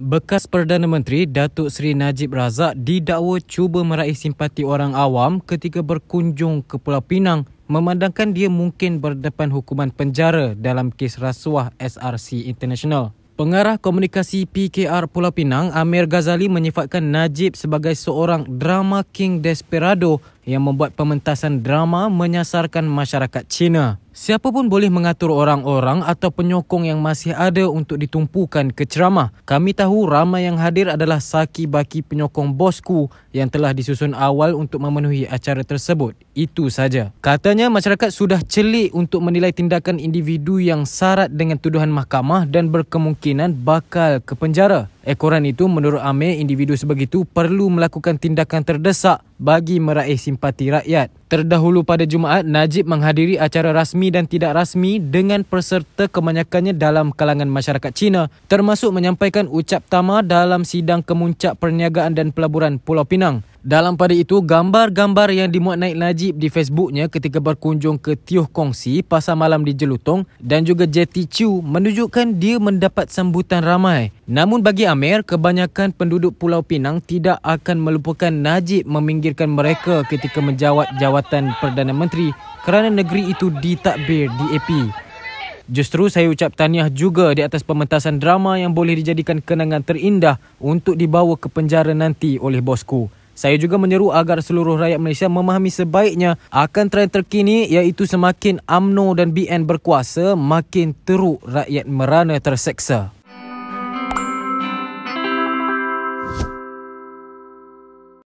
Bekas Perdana Menteri Datuk Seri Najib Razak didakwa cuba meraih simpati orang awam ketika berkunjung ke Pulau Pinang memandangkan dia mungkin berdepan hukuman penjara dalam kes rasuah SRC International. Pengarah komunikasi PKR Pulau Pinang, Amir Ghazali menyifatkan Najib sebagai seorang drama king desperado yang membuat pementasan drama menyasarkan masyarakat Cina. siapapun boleh mengatur orang-orang atau penyokong yang masih ada untuk ditumpukan ke ceramah. Kami tahu ramai yang hadir adalah saki baki penyokong bosku yang telah disusun awal untuk memenuhi acara tersebut. Itu saja. Katanya masyarakat sudah celik untuk menilai tindakan individu yang syarat dengan tuduhan mahkamah dan berkemungkinan bakal ke penjara. Ekoran itu menurut Amir individu sebegitu perlu melakukan tindakan terdesak bagi meraih simpati rakyat. Terdahulu pada Jumaat, Najib menghadiri acara rasmi dan tidak rasmi dengan peserta kebanyakannya dalam kalangan masyarakat China termasuk menyampaikan ucap tama dalam sidang kemuncak perniagaan dan pelaburan Pulau Pinang. Dalam pada itu, gambar-gambar yang dimuat Naik Najib di Facebooknya ketika berkunjung ke Tioh Kongsi pasar malam di Jelutong dan juga Jeti Chu menunjukkan dia mendapat sambutan ramai. Namun bagi Amir, kebanyakan penduduk Pulau Pinang tidak akan melupakan Najib meminggirkan mereka ketika menjawat jawatan Perdana Menteri kerana negeri itu ditakbir DAP. Justru saya ucap tahniah juga di atas pementasan drama yang boleh dijadikan kenangan terindah untuk dibawa ke penjara nanti oleh bosku. Saya juga menyeru agar seluruh rakyat Malaysia memahami sebaiknya akan trend terkini iaitu semakin AMNO dan BN berkuasa, makin teruk rakyat merana terseksa.